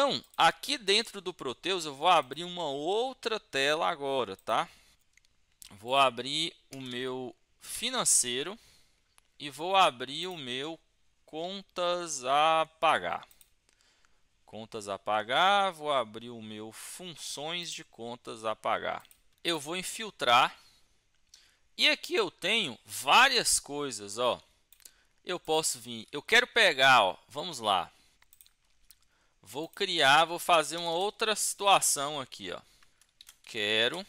Então, aqui dentro do Proteus, eu vou abrir uma outra tela agora, tá? Vou abrir o meu financeiro e vou abrir o meu contas a pagar. Contas a pagar, vou abrir o meu funções de contas a pagar. Eu vou infiltrar e aqui eu tenho várias coisas, ó. Eu posso vir, eu quero pegar, ó, vamos lá. Vou criar, vou fazer uma outra situação aqui, ó. Quero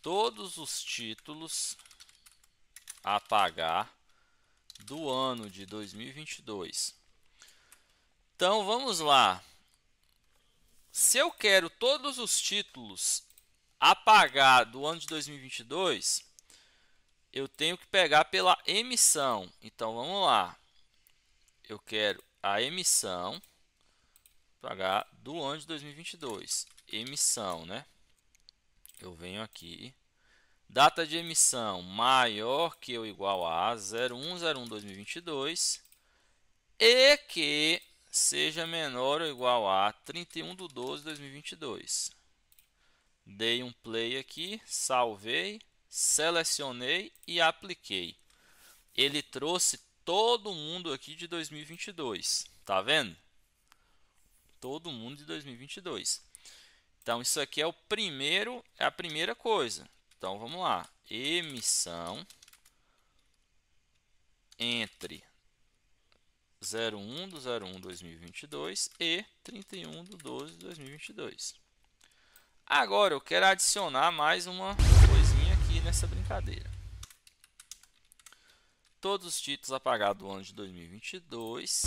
todos os títulos a pagar do ano de 2022. Então vamos lá. Se eu quero todos os títulos a pagar do ano de 2022, eu tenho que pegar pela emissão. Então vamos lá. Eu quero a emissão pagar do ano de 2022. Emissão, né? Eu venho aqui. Data de emissão maior que ou igual a 0101-2022 e que seja menor ou igual a 31 de 12 de 2022. Dei um play aqui, salvei, selecionei e apliquei. Ele trouxe todo mundo aqui de 2022, tá vendo? todo mundo de 2022. Então, isso aqui é o primeiro, é a primeira coisa. Então, vamos lá. Emissão entre 01 do 01 2022 e 31 do 12 de 2022. Agora, eu quero adicionar mais uma coisinha aqui nessa brincadeira. Todos os títulos apagados do ano de 2022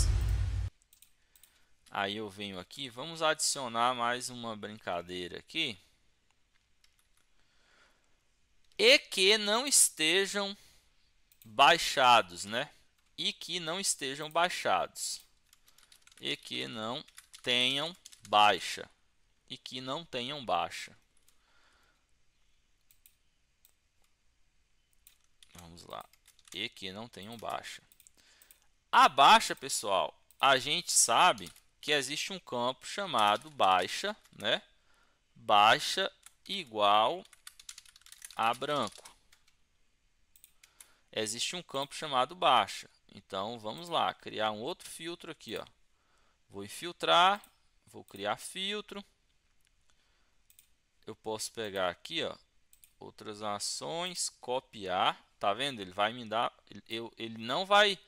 Aí eu venho aqui, vamos adicionar mais uma brincadeira aqui. E que não estejam baixados, né? E que não estejam baixados. E que não tenham baixa. E que não tenham baixa. Vamos lá. E que não tenham baixa. A baixa, pessoal, a gente sabe que existe um campo chamado baixa, né? Baixa igual a branco. Existe um campo chamado baixa. Então, vamos lá, criar um outro filtro aqui. Ó. Vou infiltrar, vou criar filtro. Eu posso pegar aqui, ó, outras ações, copiar. Tá vendo? Ele vai me dar... Ele, eu, ele não vai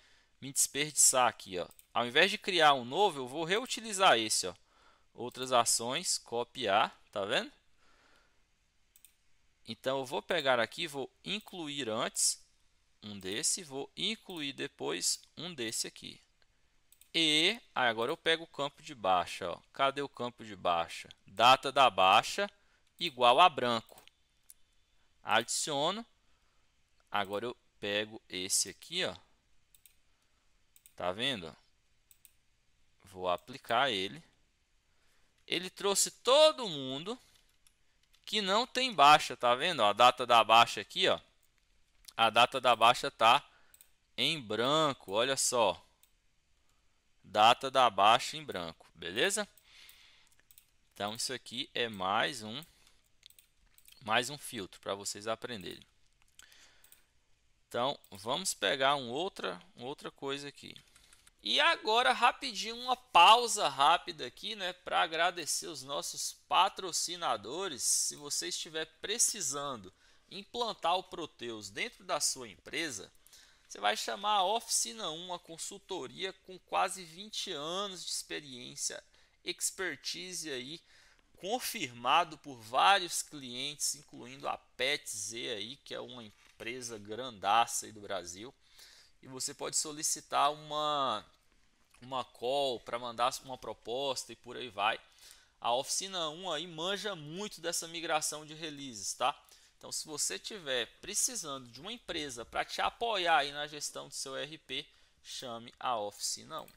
me desperdiçar aqui. Ó. Ao invés de criar um novo, eu vou reutilizar esse. Ó. Outras ações, copiar, tá vendo? Então, eu vou pegar aqui, vou incluir antes um desse, vou incluir depois um desse aqui. E aí agora eu pego o campo de baixa. Ó. Cadê o campo de baixa? Data da baixa igual a branco. Adiciono. Agora eu pego esse aqui, ó. Tá vendo? Vou aplicar ele. Ele trouxe todo mundo que não tem baixa, tá vendo? A data da baixa aqui, ó. A data da baixa tá em branco, olha só. Data da baixa em branco, beleza? Então isso aqui é mais um mais um filtro para vocês aprenderem. Então, vamos pegar um outra, outra coisa aqui. E agora, rapidinho, uma pausa rápida aqui, né, para agradecer os nossos patrocinadores. Se você estiver precisando implantar o Proteus dentro da sua empresa, você vai chamar a Oficina 1, uma consultoria com quase 20 anos de experiência, expertise aí, confirmado por vários clientes, incluindo a PetZ aí, que é uma empresa empresa grandaça aí do Brasil e você pode solicitar uma uma call para mandar uma proposta e por aí vai. A oficina 1 aí manja muito dessa migração de releases, tá? Então, se você tiver precisando de uma empresa para te apoiar aí na gestão do seu RP, chame a oficina 1.